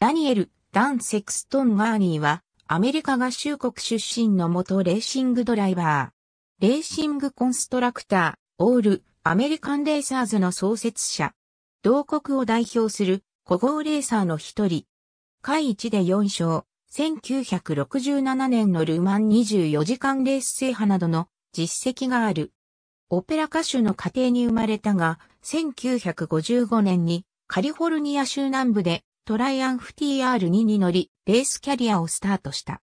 ダニエル、ダン・セクストン・ガーニーは、アメリカ合衆国出身の元レーシングドライバー。レーシングコンストラクター、オール、アメリカンレーサーズの創設者。同国を代表する、古豪レーサーの一人。会一で4勝、1967年のルマン24時間レース制覇などの実績がある。オペラ歌手の家庭に生まれたが、1955年にカリフォルニア州南部でトライアンフ TR2 に乗り、レースキャリアをスタートした。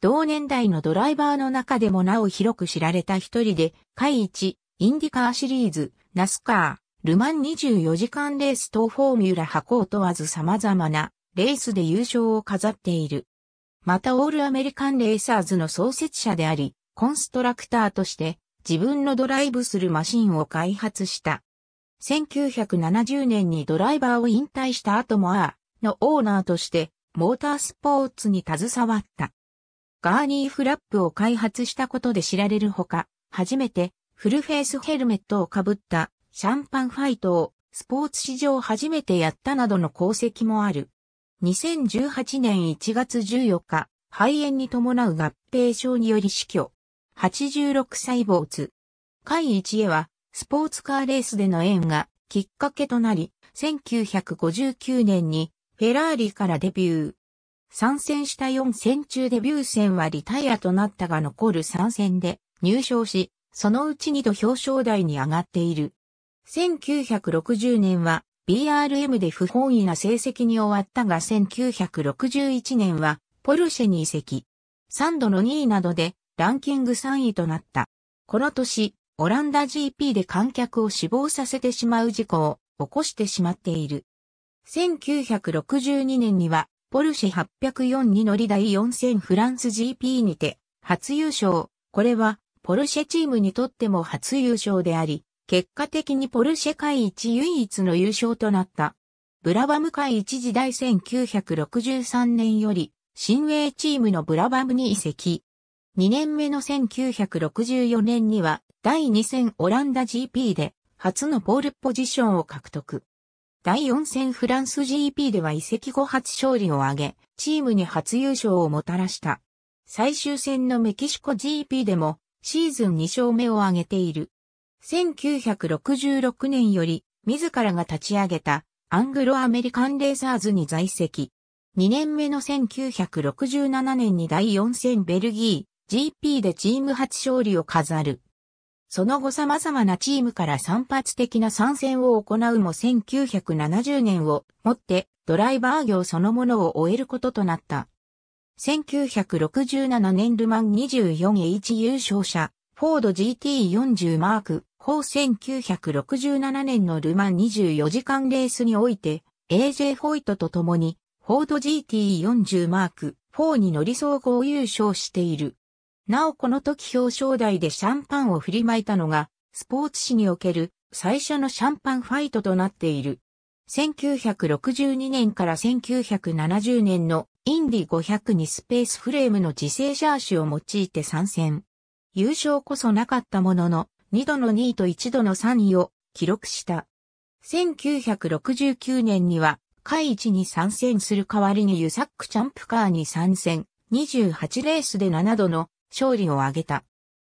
同年代のドライバーの中でもなお広く知られた一人で、海一、インディカーシリーズ、ナスカー、ルマン24時間レース等フォーミュラ箱を問わず様々なレースで優勝を飾っている。またオールアメリカンレーサーズの創設者であり、コンストラクターとして自分のドライブするマシンを開発した。1970年にドライバーを引退した後ものオーナーとして、モータースポーツに携わった。ガーニーフラップを開発したことで知られるほか、初めてフルフェイスヘルメットをかぶったシャンパンファイトをスポーツ史上初めてやったなどの功績もある。2018年1月14日、肺炎に伴う合併症により死去。86歳没。会一へは、スポーツカーレースでの縁がきっかけとなり、1959年にフェラーリからデビュー。参戦した4戦中デビュー戦はリタイアとなったが残る3戦で入賞し、そのうち2度表彰台に上がっている。1960年は BRM で不本意な成績に終わったが1961年はポルシェに移籍。3度の2位などでランキング3位となった。この年、オランダ GP で観客を死亡させてしまう事故を起こしてしまっている。1962年には、ポルシェ804に乗り第4000フランス GP にて、初優勝。これは、ポルシェチームにとっても初優勝であり、結果的にポルシェ界一唯一の優勝となった。ブラバム界一時代1963年より、新鋭チームのブラバムに移籍。2年目の1964年には、第2戦オランダ GP で、初のポールポジションを獲得。第4戦フランス GP では移籍後初勝利を挙げ、チームに初優勝をもたらした。最終戦のメキシコ GP でもシーズン2勝目を挙げている。1966年より自らが立ち上げたアングロアメリカンレーサーズに在籍。2年目の1967年に第4戦ベルギー GP でチーム初勝利を飾る。その後様々なチームから散発的な参戦を行うも1970年をもってドライバー業そのものを終えることとなった。1967年ルマン 24H 優勝者、フォード GT40 マーク、法1967年のルマン24時間レースにおいて、AJ ホイトと共に、フォード GT40 マーク、4に乗り総合優勝している。なおこの時表彰台でシャンパンを振りまいたのが、スポーツ史における最初のシャンパンファイトとなっている。1962年から1970年のインディ500にスペースフレームの自制シャーシを用いて参戦。優勝こそなかったものの、2度の2位と1度の3位を記録した。1969年には、海一に参戦する代わりにユサックチャンプカーに参戦、28レースで7度の勝利を挙げた。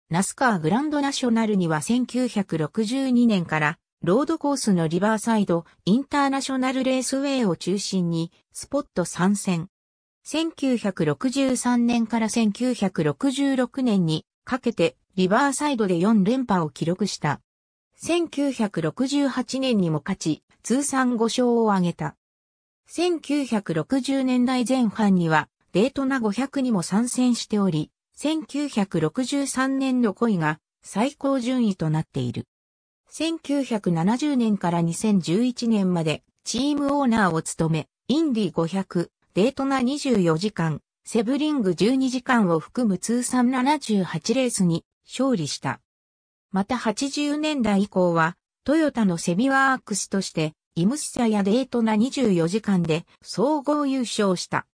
ナスカーグランドナショナルには1962年からロードコースのリバーサイドインターナショナルレースウェイを中心にスポット参戦。1963年から1966年にかけてリバーサイドで4連覇を記録した。1968年にも勝ち、通算5勝を挙げた。1960年代前半にはデートナ500にも参戦しており、1963年の恋が最高順位となっている。1970年から2011年までチームオーナーを務め、インディ500、デートナ24時間、セブリング12時間を含む通算78レースに勝利した。また80年代以降は、トヨタのセミワークスとして、イムシサやデートナ24時間で総合優勝した。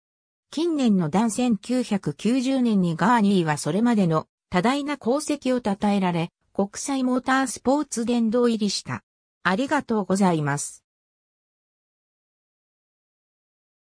近年の断1990年にガーニーはそれまでの多大な功績を称えられ、国際モータースポーツ殿堂入りした。ありがとうございます。